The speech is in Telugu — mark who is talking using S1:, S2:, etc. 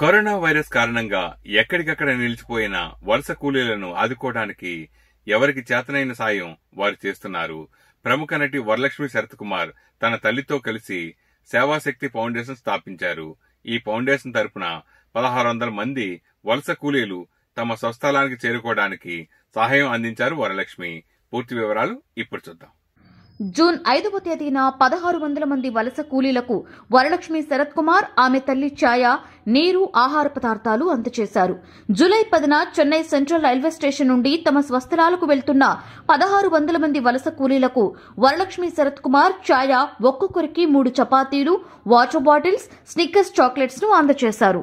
S1: కరోనా వైరస్ కారణంగా ఎక్కడికక్కడ నిలిచిపోయిన వలస కూలీలను ఆదుకోవడానికి ఎవరికి చేతనైన సాయం వారు చేస్తున్నారు ప్రముఖ నటి వరలక్ష్మి శరత్ కుమార్ తన తల్లితో కలిసి సేవాశక్తి ఫౌండేషన్ స్థాపించారు ఈ ఫౌండేషన్ తరపున పదహారు వందల మంది వలస కూలీలు తమ స్వస్థలానికి చేరుకోవడానికి సహాయం అందించారు వరలక్ష్మి పూర్తి వివరాలు ఇప్పుడు చూద్దాం
S2: జూన్ ఐదవ తేదీన పదహారు వందల మంది వలస కూలీలకు వరలక్ష్మి శరత్ కుమార్ ఆమె తల్లి ఛాయ నీరు ఆహార పదార్థాలు అందజేశారు జూలై పదిన చెన్నై సెంట్రల్ రైల్వే స్టేషన్ నుండి తమ స్వస్థలాలకు వెళ్తున్న పదహారు వందల మంది వలస కూలీలకు వరలక్ష్మి శరత్ కుమార్ ఛాయ ఒక్కొక్కరికి మూడు చపాతీలు వాటర్ బాటిల్స్ స్నిక్కర్స్ చాక్లెట్స్ ను అందజేశారు